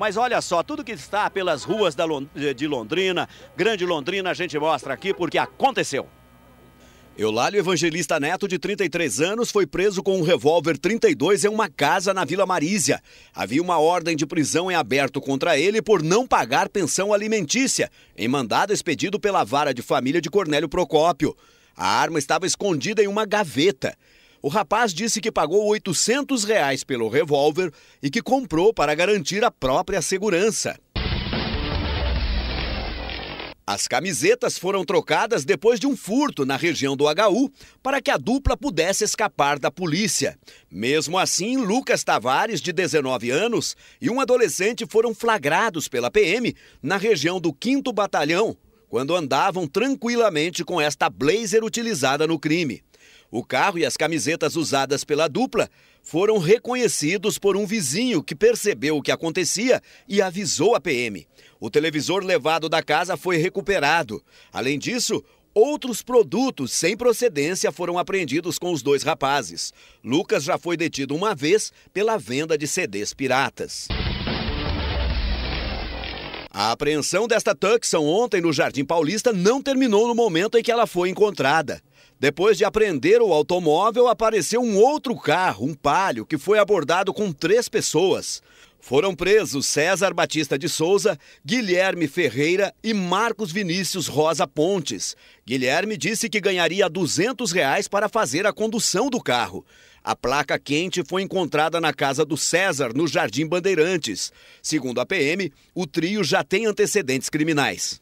Mas olha só, tudo que está pelas ruas eh, de Londrina, Grande Londrina, a gente mostra aqui porque aconteceu. Eulálio Evangelista Neto, de 33 anos, foi preso com um revólver 32 em uma casa na Vila Marísia. Havia uma ordem de prisão em aberto contra ele por não pagar pensão alimentícia, em mandado expedido pela vara de família de Cornélio Procópio. A arma estava escondida em uma gaveta. O rapaz disse que pagou 800 reais pelo revólver e que comprou para garantir a própria segurança. As camisetas foram trocadas depois de um furto na região do HU para que a dupla pudesse escapar da polícia. Mesmo assim, Lucas Tavares, de 19 anos, e um adolescente foram flagrados pela PM na região do 5 Batalhão, quando andavam tranquilamente com esta blazer utilizada no crime. O carro e as camisetas usadas pela dupla foram reconhecidos por um vizinho que percebeu o que acontecia e avisou a PM. O televisor levado da casa foi recuperado. Além disso, outros produtos sem procedência foram apreendidos com os dois rapazes. Lucas já foi detido uma vez pela venda de CDs piratas. A apreensão desta Tucson ontem no Jardim Paulista não terminou no momento em que ela foi encontrada. Depois de apreender o automóvel, apareceu um outro carro, um palio, que foi abordado com três pessoas. Foram presos César Batista de Souza, Guilherme Ferreira e Marcos Vinícius Rosa Pontes. Guilherme disse que ganharia 200 reais para fazer a condução do carro. A placa quente foi encontrada na casa do César, no Jardim Bandeirantes. Segundo a PM, o trio já tem antecedentes criminais.